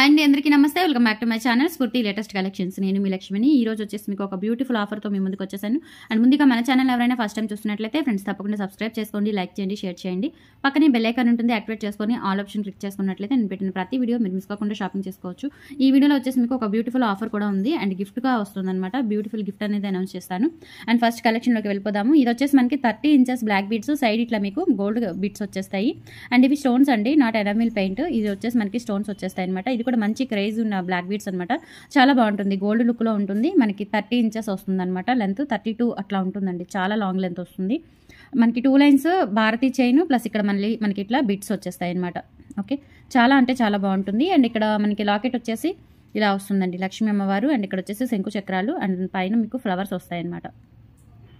And అందరికీ నమస్తే welcome back to my channel Spoorthi latest collections నేను మీ లక్ష్మిని ఈ రోజు వచ్చేసి మీకు ఒక బ్యూటిఫుల్ ఆఫర్తో మీ ముందుకు వచ్చేసాను అండ్ ముందుగా మన ఛానల్ ఎవరైనా ఫస్ట్ టైం చూస్తున్నట్లయితే ఫ్రెండ్స్ తప్పకుండా సబ్స్క్రైబ్ చేసుకోండి లైక్ చేయండి షేర్ చేయండి పక్కనే బెల్ ఐకాన్ ఉంటుంది యాక్టివేట్ చేసుకొని ఆల్ ఆప్షన్ క్లిక్ చేసుకున్నట్లయితే నేను పెట్టిన ప్రతి వీడియో మీరు మిస్ కాకుండా షాపింగ్ చేసుకోవచ్చు ఈ వీడియోలో వచ్చేసి మీకు ఒక బ్యూటిఫుల్ ఆఫర్ కూడా ఉంది అండ్ గిఫ్ట్గా వస్తుందన్నమాట బ్యూటిఫుల్ గిఫ్ట్ అనేది అనౌన్స్ చేస్తాను అండ్ ఫస్ట్ కలెక్షన్లోకి వెళ్ళిపోదాము ఇది వచ్చేసి మనకి thirty inches black beads side ఇట్లా మీకు గోల్డ్ బీడ్స్ వచ్చేస్తాయి అండ్ ఇవి స్టోన్స్ అండి నాట్ ఎనమిల్ పెయింట్ ఇది వచ్చేసి మనకి స్టోన్స్ వచ్చేస్తాయి అనమాట ఇది కూడా మంచి క్రేజ్ ఉన్న బ్లాక్ బీడ్స్ అనమాట చాలా బాగుంటుంది గోల్డ్ లుక్లో ఉంటుంది మనకి థర్టీ ఇంచెస్ వస్తుంది అనమాట లెంత్ థర్టీ టూ అట్లా ఉంటుందండి చాలా లాంగ్ లెంత్ వస్తుంది మనకి two lines Bharati chain plus ఇక్కడ మళ్ళీ మనకి ఇట్లా బిట్స్ వచ్చేస్తాయి అనమాట ఓకే చాలా అంటే చాలా బాగుంటుంది అండ్ ఇక్కడ మనకి లాకెట్ వచ్చేసి ఇలా వస్తుందండి లక్ష్మీ అమ్మవారు అండ్ ఇక్కడ వచ్చేసి శంకు చక్రాలు అండ్ పైన మీకు ఫ్లవర్స్ అనమాట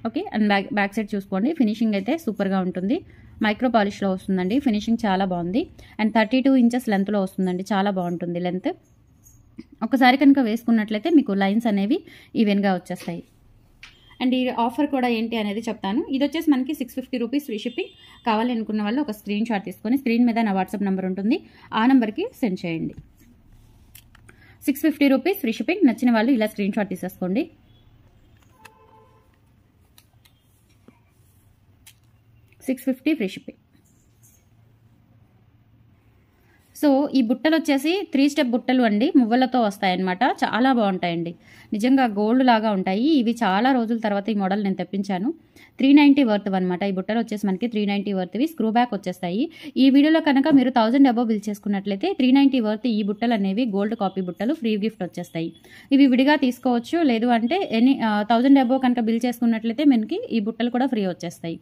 okay and back back side చూసుకోండి ఫినిషింగ్ అయితే సూపర్గా ఉంటుంది మైక్రో పాలిష్లో వస్తుందండి ఫినిషింగ్ చాలా బాగుంది అండ్ థర్టీ టూ ఇంచెస్ లెంత్లో వస్తుందండి చాలా బాగుంటుంది లెంత్ ఒకసారి కనుక వేసుకున్నట్లయితే మీకు లైన్స్ అనేవి ఈవెన్గా వచ్చేస్తాయి అండ్ ఈ ఆఫర్ కూడా ఏంటి అనేది చెప్తాను ఇది వచ్చేసి మనకి six fifty rupees free shipping కావాలనుకున్న వాళ్ళు ఒక స్క్రీన్ షాట్ తీసుకొని స్క్రీన్ మీద నా వాట్సాప్ నెంబర్ ఉంటుంది ఆ నెంబర్కి సెండ్ చేయండి six fifty rupees free shipping నచ్చిన వాళ్ళు ఇలా స్క్రీన్ షాట్ తీసేసుకోండి 650 free shipping. సో ఈ బుట్టలు వచ్చేసి త్రీ స్టెప్ బుట్టలు అండి మువ్వలతో వస్తాయన్నమాట చాలా బాగుంటాయండి నిజంగా గోల్డ్ లాగా ఉంటాయి ఇవి చాలా రోజుల తర్వాత ఈ మోడల్ నేను తెప్పించాను త్రీ నైంటీ వర్త్ అనమాట ఈ బుట్టలు వచ్చేసి మనకి త్రీ నైంటీ వర్త్వి స్క్రూ బ్యాక్ వచ్చేస్తాయి ఈ వీడియోలో కనుక మీరు థౌజండ్ అబో బిల్ చేసుకున్నట్లయితే త్రీ నైంటీ వర్త్ ఈ బుట్టలు అనేవి గోల్డ్ కాపీ బుట్టలు ఫ్రీ గిఫ్ట్ వచ్చేస్తాయి ఇవి విడిగా తీసుకోవచ్చు లేదు అంటే ఎనీ థౌజండ్ అబో కనుక బిల్ చేసుకున్నట్లయితే మనకి ఈ బుట్టలు కూడా ఫ్రీ వచ్చేస్తాయి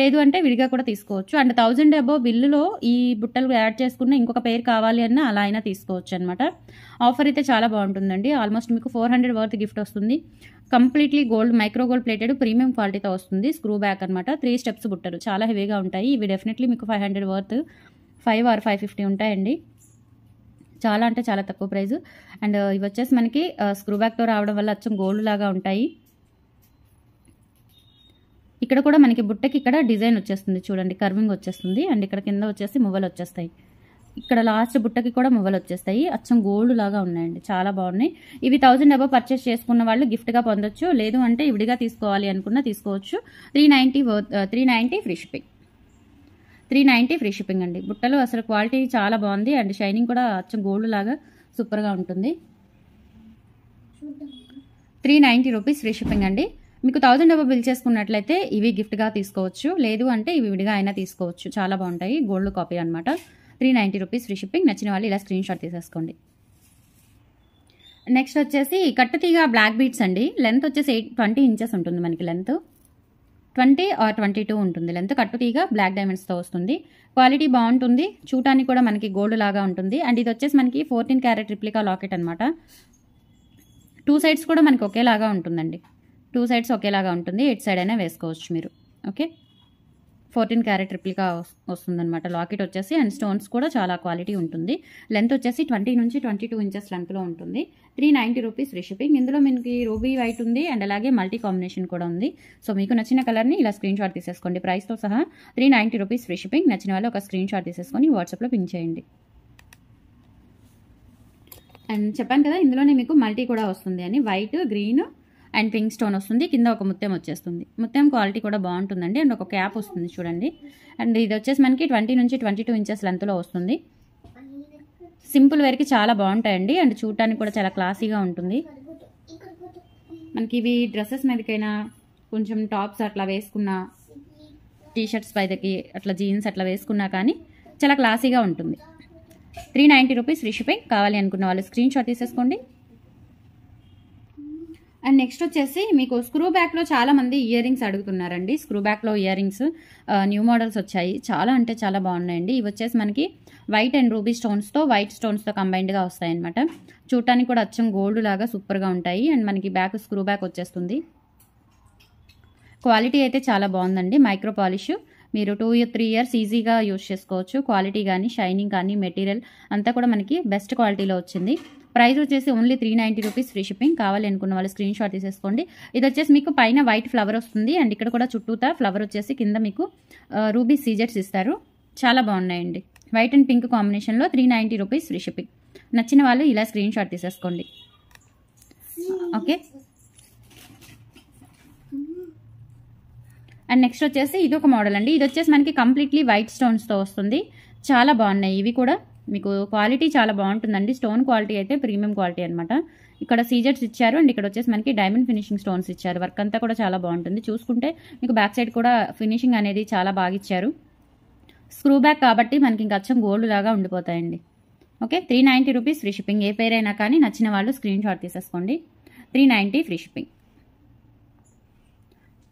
లేదు అంటే విడిగా కూడా తీసుకోవచ్చు అండ్ థౌజండ్ అబో బిల్లులో ఈ బుట్టలు యాడ్ చేసుకున్న ఇంకొక పేరు మీరు కావాలి అన్నా అలా అయినా తీసుకోవచ్చు అనమాట ఆఫర్ అయితే చాలా బాగుంటుందండి ఆల్మోస్ట్ మీకు ఫోర్ హండ్రెడ్ వర్త్ గిఫ్ట్ వస్తుంది completely gold micro gold plated premium క్వాలిటీతో వస్తుంది స్క్రూ బ్యాక్ అనమాట త్రీ స్టెప్స్ బుట్టలు చాలా హెవీగా ఉంటాయి ఇవి డెఫినెట్లీ మీకు five hundred worth five or five fifty ఉంటాయండి చాలా అంటే చాలా తక్కువ ప్రైజ్ అండ్ uh, ఇవి వచ్చేసి మనకి స్క్రూ uh, బ్యాక్తో రావడం వల్ల అచ్చం గోల్డ్ లాగా ఉంటాయి ఇక్కడ కూడా మనకి బుట్టకి ఇక్కడ డిజైన్ వచ్చేస్తుంది చూడండి కర్వింగ్ వచ్చేస్తుంది అండ్ ఇక్కడ కింద వచ్చేసి మువ్వలు వచ్చేస్తాయి ఇక్కడ లాస్ట్ బుట్టకి కూడా మువ్వలు వచ్చేస్తాయి అచ్చం గోల్డ్ లాగా ఉన్నాయండి చాలా బాగున్నాయి ఇవి థౌజండ్ అబో పర్చేస్ చేసుకున్న వాళ్ళు గిఫ్ట్గా పొందొచ్చు లేదు అంటే ఇవిడిగా తీసుకోవాలి అనుకున్నా తీసుకోవచ్చు three ninety three ninety free shipping three ninety free shipping అండి బుట్టలు అసలు క్వాలిటీ చాలా బాగుంది అండ్ షైనింగ్ కూడా అచ్చం గోల్డ్ లాగా సూపర్గా ఉంటుంది three ninety rupees free shipping అండి మీకు థౌజండ్ అబో బిల్ చేసుకున్నట్లయితే ఇవి గిఫ్ట్గా తీసుకోవచ్చు లేదు అంటే ఇవి విడిగా అయినా తీసుకోవచ్చు చాలా బాగుంటాయి గోల్డ్ కాపీ అనమాట three ninety rupees free shipping నచ్చిన వాళ్ళు ఇలా స్క్రీన్ షాట్ తీసేసుకోండి నెక్స్ట్ వచ్చేసి కట్టుతీగ బ్లాక్ బీట్స్ అండి లెంత్ వచ్చేసి ఎయిట్ ట్వంటీ ఇంచెస్ ఉంటుంది మనకి length twenty or twenty two ఉంటుంది లెంత్ కట్టుతీగ బ్లాక్ డైమండ్స్తో వస్తుంది క్వాలిటీ బాగుంటుంది చూడటానికి కూడా మనకి గోల్డ్ లాగా ఉంటుంది అండ్ ఇది వచ్చేసి మనకి ఫోర్టీన్ క్యారెట్ రిప్లికా లాకెట్ అనమాట టూ సైడ్స్ కూడా మనకి ఒకేలాగా ఉంటుందండి టూ సైడ్స్ ఒకేలాగా ఉంటుంది ఎయిట్ సైడ్ అయినా వేసుకోవచ్చు మీరు ఓకే ఫోర్టీన్ క్యారెట్ ట్రిపుల్గా వస్తుందనమాట లాకెట్ వచ్చేసి అండ్ స్టోన్స్ కూడా చాలా క్వాలిటీ ఉంటుంది లెంత్ వచ్చేసి ట్వంటీ నుంచి ట్వంటీ టూ ఇంచెస్ లెంత్లో ఉంటుంది త్రీ నైంటీ రూపీస్ రిషిపింగ్ ఇందులో మీకు రూబీ వైట్ ఉంది అండ్ అలాగే మల్టీ కాంబినేషన్ కూడా ఉంది సో మీకు నచ్చిన కలర్ని ఇలా స్క్రీన్ షాట్ తీసేసుకోండి ప్రైస్తో సహా త్రీ నైంటీ రూపీస్ రిషిపింగ్ నచ్చిన వాళ్ళు ఒక స్క్రీన్ షాట్ తీసేసుకొని వాట్సాప్లో పిన్ చేయండి అండ్ చెప్పాను కదా ఇందులోనే మీకు మల్టీ కూడా వస్తుంది అని white green and pink stone వస్తుంది కింద ఒక ముత్యం వచ్చేస్తుంది ముత్యం క్వాలిటీ కూడా బాగుంటుందండి అండ్ ఒక క్యాప్ వస్తుంది చూడండి అండ్ ఇది వచ్చేసి మనకి ట్వంటీ నుంచి ట్వంటీ టూ ఇంచెస్ లెంత్లో వస్తుంది సింపుల్ వేర్కి చాలా బాగుంటాయండి అండ్ చూడటానికి కూడా చాలా క్లాసీగా ఉంటుంది మనకి ఇవి డ్రెస్సెస్ మీదకైనా కొంచెం టాప్స్ అట్లా వేసుకున్న టీషర్ట్స్ పైదకి అట్లా జీన్స్ అట్లా వేసుకున్నా కానీ చాలా క్లాసీగా ఉంటుంది త్రీ నైంటీ రూపీస్ ఫ్రీ కావాలి అనుకున్న వాళ్ళు స్క్రీన్ షాట్ తీసేసుకోండి అండ్ నెక్స్ట్ వచ్చేసి మీకు స్క్రూ బ్యాక్లో చాలామంది ఇయర్ రింగ్స్ అడుగుతున్నారండి స్క్రూ బ్యాక్లో ఇయర్ రింగ్స్ న్యూ మోడల్స్ వచ్చాయి చాలా అంటే చాలా బాగున్నాయండి ఇవి వచ్చేసి మనకి వైట్ అండ్ రూబీ స్టోన్స్తో వైట్ స్టోన్స్తో కంబైన్డ్గా వస్తాయి అనమాట చూడటానికి కూడా అచ్చం గోల్డ్ లాగా సూపర్గా ఉంటాయి అండ్ మనకి బ్యాక్ స్క్రూ బ్యాక్ వచ్చేస్తుంది క్వాలిటీ అయితే చాలా బాగుందండి మైక్రో పాలిష్ మీరు టూ త్రీ ఇయర్స్ ఈజీగా యూజ్ చేసుకోవచ్చు క్వాలిటీ కానీ షైనింగ్ కానీ మెటీరియల్ అంతా కూడా మనకి బెస్ట్ క్వాలిటీలో వచ్చింది ప్రైస్ వచ్చేసి only three ninety rupees free shipping కావాలి అనుకున్న వాళ్ళు స్క్రీన్ షాట్ తీసేసుకోండి ఇది వచ్చేసి మీకు పైన వైట్ ఫ్లవర్ వస్తుంది అండ్ ఇక్కడ కూడా చుట్టూతా ఫ్లవర్ వచ్చేసి కింద మీకు రూబీ సీజర్స్ ఇస్తారు చాలా బాగున్నాయండి వైట్ అండ్ పింక్ కాంబినేషన్లో three ninety rupees free shipping నచ్చిన వాళ్ళు ఇలా స్క్రీన్ షాట్ తీసేసుకోండి ఓకే అండ్ నెక్స్ట్ వచ్చేసి ఇది ఒక మోడల్ అండి ఇది వచ్చేసి మనకి కంప్లీట్లీ వైట్ స్టోన్స్తో వస్తుంది చాలా బాగున్నాయి ఇవి కూడా మీకు క్వాలిటీ చాలా బాగుంటుందండి స్టోన్ క్వాలిటీ అయితే ప్రీమియం క్వాలిటీ అనమాట ఇక్కడ సీజర్స్ ఇచ్చారు అండ్ ఇక్కడ వచ్చేసి మనకి డైమండ్ ఫినిషింగ్ స్టోన్స్ ఇచ్చారు వర్క్ అంతా కూడా చాలా బాగుంటుంది చూసుకుంటే మీకు బ్యాక్ సైడ్ కూడా ఫినిషింగ్ అనేది చాలా బాగా ఇచ్చారు స్క్రూ బ్యాక్ కాబట్టి మనకి ఇంకా అచ్చం గోల్డ్ లాగా ఉండిపోతాయండి okay three ninety rupees free shipping ఏ పేరైనా కానీ నచ్చిన వాళ్ళు స్క్రీన్ షాట్ తీసేసుకోండి త్రీ నైంటీ ఫ్రీ షిప్పింగ్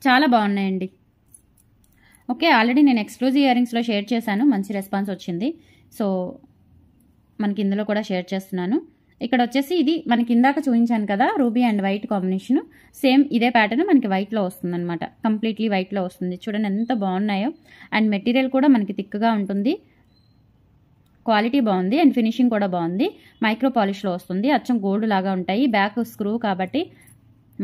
చాలా బాగున్నాయండి ఓకే ఆల్రెడీ నేను ఎక్స్క్లూజివ్ ఇయరింగ్స్లో షేర్ చేశాను మంచి రెస్పాన్స్ వచ్చింది సో మనకి ఇందులో కూడా షేర్ చేస్తున్నాను ఇక్కడ వచ్చేసి ఇది మనకి ఇందాక చూపించాను కదా ruby and white combination same ఇదే ప్యాటర్న్ మనకి వైట్లో వస్తుంది అనమాట కంప్లీట్లీ వైట్లో వస్తుంది చూడండి ఎంత బాగున్నాయో అండ్ మెటీరియల్ కూడా మనకి థిక్గా ఉంటుంది క్వాలిటీ బాగుంది అండ్ ఫినిషింగ్ కూడా బాగుంది మైక్రో పాలిష్లో వస్తుంది అచ్చం గోల్డ్ లాగా ఉంటాయి బ్యాక్ స్క్రూ కాబట్టి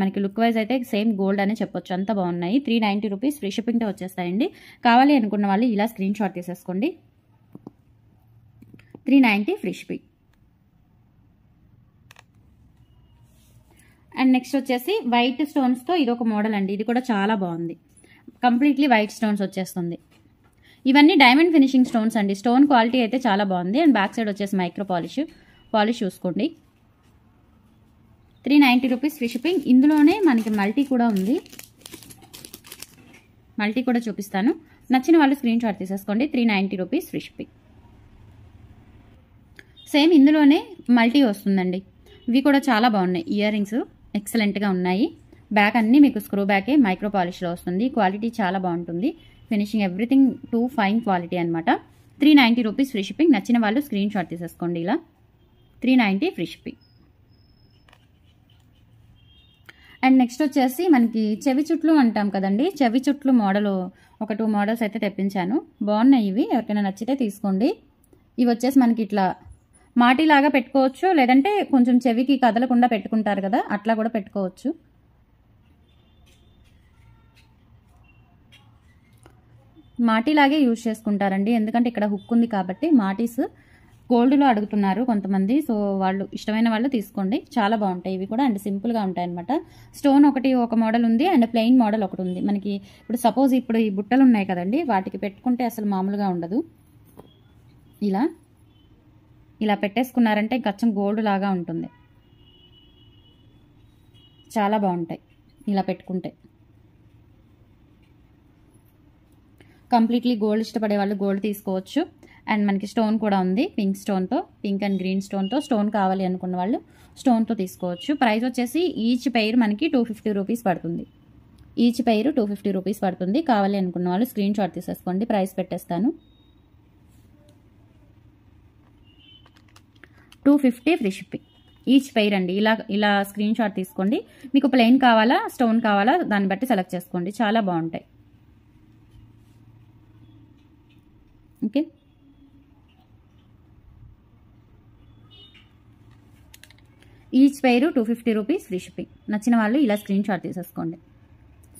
మనకి లుక్ వైజ్ అయితే సేమ్ గోల్డ్ అనే చెప్పొచ్చు అంత బాగున్నాయి త్రీ నైంటీ రూపీస్ ఫ్రీ షిప్పింగ్తో వచ్చేస్తాయండి కావాలి అనుకున్న వాళ్ళు ఇలా స్క్రీన్ షాట్ తీసేసుకోండి త్రీ నైంటీ ఫ్రిష్బీ అండ్ నెక్స్ట్ వచ్చేసి వైట్ స్టోన్స్తో ఇది ఒక మోడల్ అండి ఇది కూడా చాలా బాగుంది కంప్లీట్లీ వైట్ స్టోన్స్ వచ్చేస్తుంది ఇవన్నీ డైమండ్ ఫినిషింగ్ స్టోన్స్ అండి స్టోన్ క్వాలిటీ అయితే చాలా బాగుంది అండ్ బ్యాక్ సైడ్ వచ్చేసి మైక్రో పాలిష్ పాలిష్ చూసుకోండి three ninety rupees free shipping ఇందులోనే మనకి మల్టీ కూడా ఉంది మల్టీ కూడా చూపిస్తాను నచ్చిన వాళ్ళు స్క్రీన్ షాట్ తీసేసుకోండి three ninety rupees free shipping same ఇందులోనే మల్టీ వస్తుందండి ఇవి కూడా చాలా బాగున్నాయి ఇయర్ రింగ్స్ ఎక్సలెంట్గా ఉన్నాయి బ్యాక్ అన్నీ మీకు స్క్రూ బ్యాకే మైక్రో పాలిష్లో వస్తుంది క్వాలిటీ చాలా బాగుంటుంది finishing everything too fine quality అనమాట three ninety rupees free shipping నచ్చిన వాళ్ళు స్క్రీన్ షాట్ తీసేసుకోండి ఇలా three ninety free shipping and next వచ్చేసి మనకి చెవి చుట్లు అంటాం కదండి చెవి చుట్లు మోడల్ ఒక టూ మోడల్స్ అయితే తెప్పించాను బాగున్నాయి ఇవి ఎవరికైనా నచ్చితే తీసుకోండి ఇవి వచ్చేసి మనకి ఇట్లా మాటిలాగా పెట్టుకోవచ్చు లేదంటే కొంచెం చెవికి కదలకుండా పెట్టుకుంటారు కదా అట్లా కూడా పెట్టుకోవచ్చు మాటిలాగే యూజ్ చేసుకుంటారండి ఎందుకంటే ఇక్కడ హుక్ ఉంది కాబట్టి మాటీస్ గోల్డ్లో అడుగుతున్నారు కొంతమంది సో వాళ్ళు ఇష్టమైన వాళ్ళు తీసుకోండి చాలా బాగుంటాయి ఇవి కూడా అండ్ సింపుల్గా ఉంటాయి అనమాట స్టోన్ ఒకటి ఒక మోడల్ ఉంది అండ్ ప్లెయిన్ మోడల్ ఒకటి ఉంది మనకి ఇప్పుడు సపోజ్ ఇప్పుడు ఈ బుట్టలు ఉన్నాయి కదండి వాటికి పెట్టుకుంటే అసలు మామూలుగా ఉండదు ఇలా ఇలా పెట్టేసుకున్నారంటే ఇంక అచ్చం గోల్డ్ లాగా ఉంటుంది చాలా బాగుంటాయి ఇలా పెట్టుకుంటే కంప్లీట్లీ గోల్డ్ ఇష్టపడే వాళ్ళు గోల్డ్ తీసుకోవచ్చు అండ్ మనకి స్టోన్ కూడా ఉంది పింక్ స్టోన్తో పింక్ అండ్ గ్రీన్ స్టోన్తో స్టోన్ కావాలి అనుకున్న వాళ్ళు స్టోన్తో తీసుకోవచ్చు ప్రైస్ వచ్చేసి ఈచ్ పెయిర్ మనకి టూ ఫిఫ్టీ రూపీస్ పడుతుంది each pair two fifty rupees పడుతుంది కావాలి అనుకున్న వాళ్ళు స్క్రీన్ షాట్ తీసేసుకోండి ప్రైస్ పెట్టేస్తాను two fifty free shipping each pair అండి ఇలా ఇలా స్క్రీన్ షాట్ తీసుకోండి మీకు ప్లెయిన్ కావాలా స్టోన్ కావాలా దాన్ని బట్టి సెలెక్ట్ చేసుకోండి చాలా బాగుంటాయి okay each pair two fifty rupees free shipping నచ్చిన వాళ్ళు ఇలా స్క్రీన్ షాట్ తీసేసుకోండి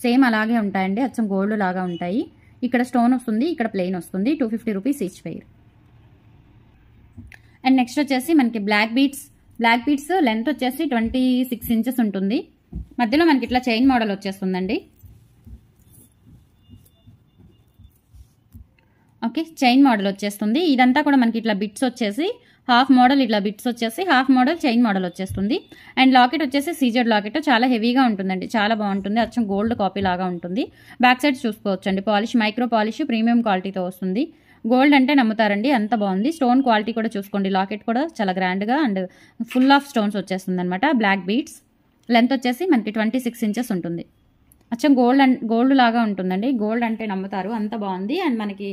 సేమ్ అలాగే ఉంటాయండి అచ్చం గోల్డ్ లాగా ఉంటాయి ఇక్కడ స్టోన్ వస్తుంది ఇక్కడ ప్లెయిన్ వస్తుంది two fifty rupees each pair and next వచ్చేసి మనకి black beads black beads length వచ్చేసి ట్వంటీ సిక్స్ ఇంచెస్ ఉంటుంది మధ్యలో మనకి ఇట్లా చైన్ మోడల్ వచ్చేస్తుందండి ఓకే చైన్ మోడల్ వచ్చేస్తుంది ఇదంతా కూడా మనకి ఇట్లా బిట్స్ వచ్చేసి హాఫ్ మోడల్ ఇట్లా బిట్స్ వచ్చేసి హాఫ్ మోడల్ చైన్ మోడల్ వచ్చేస్తుంది అండ్ లాకెట్ వచ్చేసి సీజర్డ్ లాకెట్ చాలా హెవీగా ఉంటుందండి చాలా బాగుంటుంది అచ్చం గోల్డ్ కాపీ లాగా ఉంటుంది బ్యాక్ సైడ్ చూసుకోవచ్చండి పాలిష్ మైక్రో పాలిష్ ప్రీమియం క్వాలిటీతో వస్తుంది గోల్డ్ అంటే నమ్ముతారండి అంత బాగుంది స్టోన్ క్వాలిటీ కూడా చూసుకోండి లాకెట్ కూడా చాలా గ్రాండ్గా అండ్ ఫుల్ ఆఫ్ స్టోన్స్ వచ్చేస్తుంది అనమాట బ్లాక్ బీట్స్ లెంత్ వచ్చేసి మనకి ట్వంటీ సిక్స్ ఇంచెస్ ఉంటుంది అచ్చం గోల్డ్ అండ్ గోల్డ్ లాగా ఉంటుందండి గోల్డ్ అంటే నమ్ముతారు అంత బాగుంది అండ్ మనకి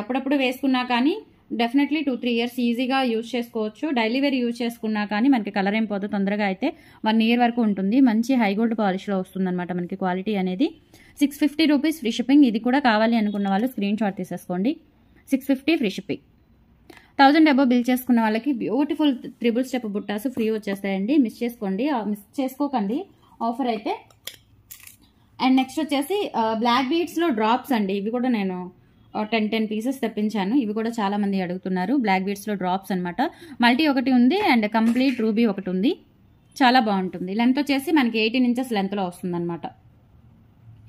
అప్పుడప్పుడు వేసుకున్నా కానీ డెఫినెట్లీ టూ త్రీ ఇయర్స్ ఈజీగా యూజ్ చేసుకోవచ్చు డైలీ వేర్ యూజ్ చేసుకున్నా కానీ మనకి కలర్ ఏం పోదు తొందరగా అయితే వన్ ఇయర్ వరకు ఉంటుంది మంచి హై గోల్డ్ పాలిష్లో అనమాట మనకి క్వాలిటీ అనేది six fifty rupees free shipping ఇది కూడా కావాలి అనుకున్న వాళ్ళు స్క్రీన్ షాట్ తీసేసుకోండి six fifty free shipping thousand above bill చేసుకున్న వాళ్ళకి బ్యూటిఫుల్ త్రిబుల్ స్టెప్ బుట్టాస్ ఫ్రీ వచ్చేస్తాయండి మిస్ చేసుకోండి మిస్ చేసుకోకండి ఆఫర్ అయితే అండ్ నెక్స్ట్ వచ్చేసి బ్లాక్ బీడ్స్లో డ్రాప్స్ అండి ఇవి కూడా నేను టెన్ టెన్ పీసెస్ తెప్పించాను ఇవి కూడా చాలామంది అడుగుతున్నారు బ్లాక్ బీడ్స్లో డ్రాప్స్ అనమాట మల్టీ ఒకటి ఉంది అండ్ కంప్లీట్ రూబీ ఒకటి ఉంది చాలా బాగుంటుంది లెంత్ వచ్చేసి మనకి ఎయిటీన్ ఇంచెస్ లెంత్లో వస్తుంది అనమాట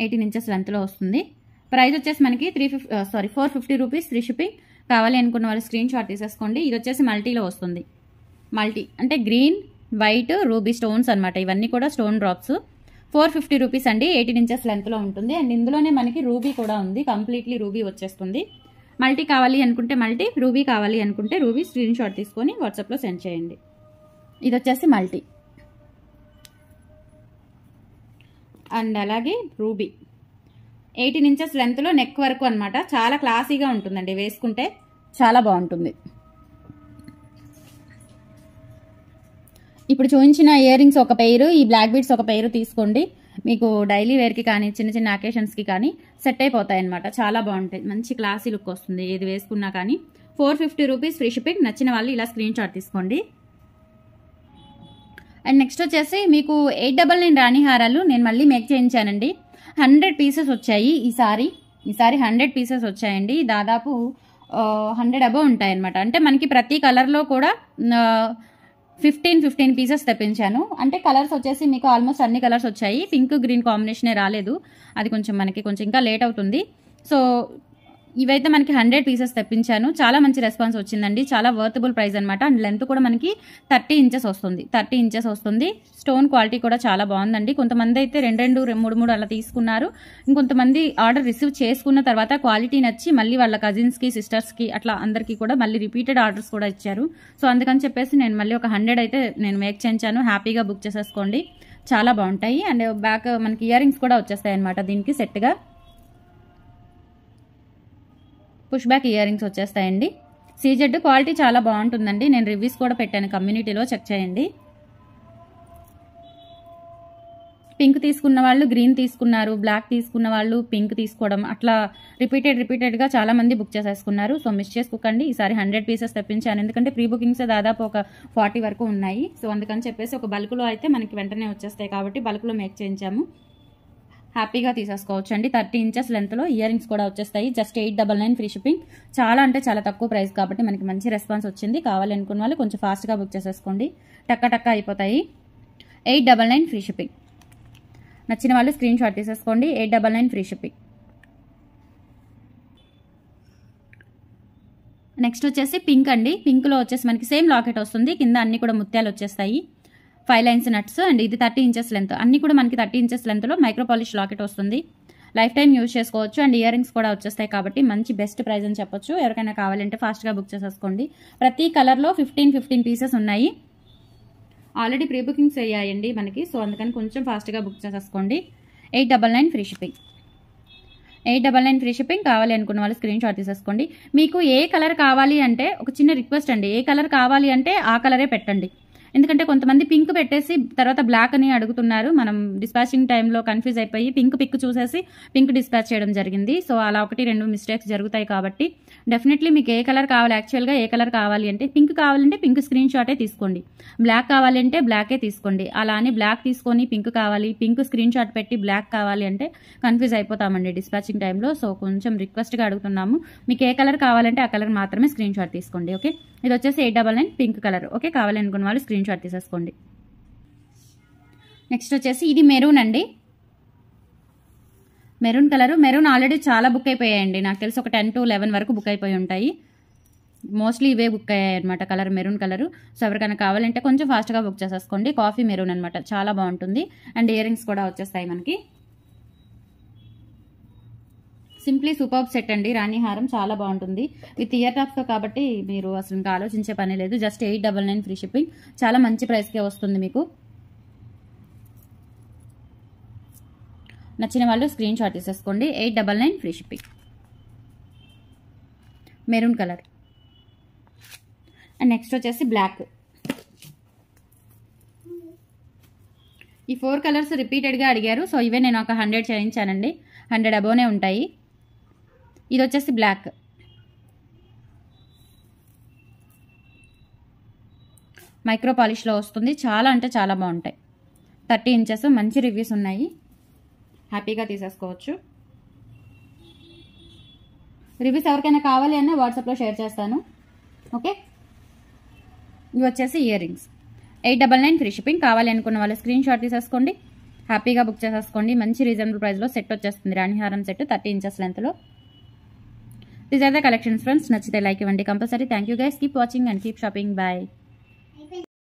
ఎయిటీన్ ఇంచెస్ లెంత్లో వస్తుంది ప్రైస్ వచ్చేసి మనకి three sorry four fifty rupees free shipping కావాలి అనుకున్న వాళ్ళు స్క్రీన్ షాట్ తీసేసుకోండి ఇది వచ్చేసి మల్టీలో వస్తుంది మల్టీ అంటే గ్రీన్ వైట్ రూబీ స్టోన్స్ అనమాట ఇవన్నీ కూడా stone drops four fifty rupees అండి ఎయిటీన్ ఇంచెస్ లెంత్లో ఉంటుంది అండ్ ఇందులోనే మనకి రూబీ కూడా ఉంది కంప్లీట్లీ రూబీ వచ్చేస్తుంది మల్టీ కావాలి అనుకుంటే మల్టీ రూబీ కావాలి అనుకుంటే రూబీ స్క్రీన్ షాట్ తీసుకొని వాట్సాప్లో సెండ్ చేయండి ఇది వచ్చేసి మల్టీ అండ్ అలాగే రూబీ ఎయిటీన్ ఇంచెస్ లెంత్లో నెక్ వరకు అనమాట చాలా క్లాసీగా ఉంటుందండి వేసుకుంటే చాలా బాగుంటుంది ఇప్పుడు చూపించిన ఇయర్ రింగ్స్ ఒక పేరు ఈ బ్లాక్ బీడ్స్ ఒక పేరు తీసుకోండి మీకు డైలీ వేర్కి కానీ చిన్న చిన్న అకేషన్స్కి కానీ సెట్ అయిపోతాయి అనమాట చాలా బాగుంటాయి మంచి క్లాసీ లుక్ వస్తుంది ఏది వేసుకున్నా కానీ four fifty rupees free shipping నచ్చిన వాళ్ళు ఇలా స్క్రీన్ షాట్ తీసుకోండి అండ్ నెక్స్ట్ వచ్చేసి మీకు ఎయిట్ డబల్ నైన్ రాణిహారాలు నేను మళ్ళీ మేక్ చేయించానండి హండ్రెడ్ పీసెస్ వచ్చాయి ఈసారి ఈసారి హండ్రెడ్ పీసెస్ వచ్చాయండి దాదాపు హండ్రెడ్ అబవ్ ఉంటాయన్నమాట అంటే మనకి ప్రతి కలర్లో కూడా ఫిఫ్టీన్ ఫిఫ్టీన్ పీసెస్ తెప్పించాను అంటే కలర్స్ వచ్చేసి మీకు ఆల్మోస్ట్ అన్ని కలర్స్ వచ్చాయి పింక్ గ్రీన్ కాంబినేషనే రాలేదు అది కొంచెం మనకి కొంచెం ఇంకా లేట్ అవుతుంది సో ఇవైతే మనకి హండ్రెడ్ పీసెస్ తెప్పించాను చాలా మంచి రెస్పాన్స్ వచ్చిందండి చాలా వర్తబుల్ ప్రైస్ అనమాట అండ్ లెంత్ కూడా మనకి థర్టీ ఇంచెస్ వస్తుంది థర్టీ ఇంచెస్ వస్తుంది స్టోన్ క్వాలిటీ కూడా చాలా బాగుందండి కొంతమంది అయితే రెండు రెండు మూడు మూడు అలా తీసుకున్నారు ఇంకొంతమంది ఆర్డర్ రిసీవ్ చేసుకున్న తర్వాత క్వాలిటీ నచ్చి మళ్ళీ వాళ్ళ కజిన్స్కి సిస్టర్స్కి అట్లా అందరికీ కూడా మళ్ళీ రిపీటెడ్ ఆర్డర్స్ కూడా ఇచ్చారు సో అందుకని చెప్పేసి నేను మళ్ళీ ఒక హండ్రెడ్ అయితే నేను మేక్ చేయించాను హ్యాపీగా బుక్ చేసేసుకోండి చాలా బాగుంటాయి అండ్ బ్యాక్ మనకి ఇయర్ రింగ్స్ కూడా వచ్చేస్తాయి అనమాట దీనికి సెట్గా పుష్ బ్యాక్ ఇయర్ రింగ్స్ వచ్చేస్తాయండి సీజెడ్ క్వాలిటీ చాలా బాగుంటుందండి నేను రివ్యూస్ కూడా పెట్టాను కమ్యూనిటీలో చెక్ చేయండి పింక్ తీసుకున్న వాళ్ళు గ్రీన్ తీసుకున్నారు బ్లాక్ తీసుకున్న వాళ్ళు పింక్ తీసుకోవడం అట్లా రిపీటెడ్ రిపీటెడ్గా చాలా మంది బుక్ చేసేసుకున్నారు సో మిస్ చేసుకోకండి ఈసారి హండ్రెడ్ పీసెస్ తెప్పించాను ఎందుకంటే ప్రీ బుకింగ్స్ దాదాపు ఒక ఫార్టీ వరకు ఉన్నాయి సో అందుకని చెప్పేసి ఒక బల్క్లో అయితే మనకి వెంటనే వచ్చేస్తాయి కాబట్టి బల్క్లో మేక్ చేయించాము హ్యాపీగా తీసేసుకోవచ్చు అండి థర్టీ ఇంచెస్ లెంత్లో ఇయర్ రింగ్స్ కూడా వచ్చేస్తాయి just eight double nine free shipping చాలా అంటే చాలా తక్కువ ప్రైస్ కాబట్టి మనకి మంచి రెస్పాన్స్ వచ్చింది కావాలనుకున్న వాళ్ళు కొంచెం ఫాస్ట్గా బుక్ చేసేసుకోండి టక్క టక్క అయిపోతాయి eight double nine free shipping నచ్చిన వాళ్ళు స్క్రీన్ షాట్ తీసేసుకోండి eight double nine free shipping next వచ్చేసి పింక్ అండి పింక్లో వచ్చేసి మనకి సేమ్ లాకెట్ వస్తుంది కింద అన్ని కూడా ముత్యాలు వచ్చేస్తాయి ఫైవ్ లైన్స్ నట్స్ అండ్ ఇది థర్టీ ఇంచెస్ లెంత్ అన్ని కూడా మనకి థర్టీ ఇంచెస్ లెంత్లో మైక్రో పాలిష్ లాకెట్ వస్తుంది లైఫ్ టైం యూజ్ చేసుకోవచ్చు అండ్ ఇయర్ రింగ్స్ కూడా వచ్చేస్తాయి కాబట్టి మంచి బెస్ట్ ప్రైస్ అని చెప్పొచ్చు ఎవరికైనా కావాలంటే ఫాస్ట్గా బుక్ చేసేసుకోండి ప్రతి కలర్లో ఫిఫ్టీన్ ఫిఫ్టీన్ పీసెస్ ఉన్నాయి ఆల్రెడీ ప్రీ బుకింగ్స్ అయ్యాయండి మనకి సో అందుకని కొంచెం ఫాస్ట్గా బుక్ చేసేసుకోండి eight double nine free shipping eight double nine free shipping కావాలి అనుకున్న వాళ్ళు స్క్రీన్ షాట్ తీసేసుకోండి మీకు ఏ కలర్ కావాలి అంటే ఒక చిన్న రిక్వెస్ట్ అండి ఏ కలర్ కావాలి అంటే ఆ కలరే పెట్టండి ఎందుకంటే కొంతమంది పింక్ పెట్టేసి తర్వాత బ్లాక్ అని అడుగుతున్నారు మనం డిస్పాచింగ్ టైంలో కన్ఫ్యూజ్ అయిపోయి పింక్ పిక్ చూసేసి పింక్ డిస్పాచ్ చేయడం జరిగింది సో అలా ఒకటి రెండు మిస్టేక్స్ జరుగుతాయి కాబట్టి డెఫినెట్లీ మీకు ఏ కలర్ కావాలి యాక్చువల్గా ఏ కలర్ కావాలి అంటే పింక్ కావాలంటే పింక్ స్క్రీన్ షాటే తీసుకోండి బ్లాక్ కావాలంటే బ్లాకే తీసుకోండి అలా అని బ్లాక్ తీసుకొని పింక్ కావాలి పింక్ స్క్రీన్ షాట్ పెట్టి బ్లాక్ కావాలి అంటే కన్ఫ్యూజ్ అయిపోతామండి డిస్పాచింగ్ టైంలో సో కొంచెం రిక్వెస్ట్గా అడుగుతున్నాము మీకు ఏ కలర్ కావాలంటే ఆ కలర్ మాత్రమే స్క్రీన్ షాట్ తీసుకోండి ఓకే ఇది వచ్చేసి eight double nine pink colour okay కావాలనుకున్న వాళ్ళు స్క్రీన్ కొంచెం షాట్ తీసేసుకోండి నెక్స్ట్ వచ్చేసి ఇది మెరూన్ అండి మెరూన్ కలరు మెరూన్ ఆల్రెడీ చాలా బుక్ అయిపోయాయండి నాకు తెలిసి ఒక టెన్ టు లెవెన్ వరకు బుక్ అయిపోయి ఉంటాయి మోస్ట్లీ ఇవే బుక్ అయ్యాయి అనమాట కలర్ మెరూన్ కలరు సో ఎవరికైనా కావాలంటే కొంచెం ఫాస్ట్గా బుక్ చేసేసుకోండి కాఫీ మెరూన్ అనమాట చాలా బాగుంటుంది అండ్ ఇయర్ రింగ్స్ కూడా వచ్చేస్తాయి మనకి సింప్లీ సూపర్ సెట్ అండి రాణి హారం చాలా బాగుంటుంది విత్ ఇయర్ టాప్స్తో కాబట్టి మీరు అసలు ఇంకా ఆలోచించే పని లేదు just eight double nine free shipping చాలా మంచి ప్రైస్కే వస్తుంది మీకు నచ్చిన వాళ్ళు స్క్రీన్ షాట్ తీసేసుకోండి eight double nine free shipping maroon colour and next వచ్చేసి బ్లాక్ ఈ ఫోర్ కలర్స్ రిపీటెడ్గా అడిగారు సో ఇవే నేను ఒక హండ్రెడ్ చేయించానండి హండ్రెడ్ అబోనే ఉంటాయి ఇది వచ్చేసి బ్లాక్ మైక్రో పాలిష్లో వస్తుంది చాలా అంటే చాలా బాగుంటాయి థర్టీ ఇంచెస్ మంచి రివ్యూస్ ఉన్నాయి హ్యాపీగా తీసేసుకోవచ్చు రివ్యూస్ ఎవరికైనా కావాలి అన్న వాట్సాప్లో షేర్ చేస్తాను ఓకే ఇవి వచ్చేసి earrings eight double nine free shipping కావాలి అనుకున్న వాళ్ళు స్క్రీన్ షాట్ తీసేసుకోండి హ్యాపీగా బుక్ చేసేసుకోండి మంచి రీజనబుల్ ప్రైస్లో సెట్ వచ్చేస్తుంది రాణిహారం సెట్ థర్టీ ఇంచెస్ లెంత్లో these are the collections friends నచ్చితే లైక్ ఇవ్వండి compulsory thank you guys keep watching and keep shopping bye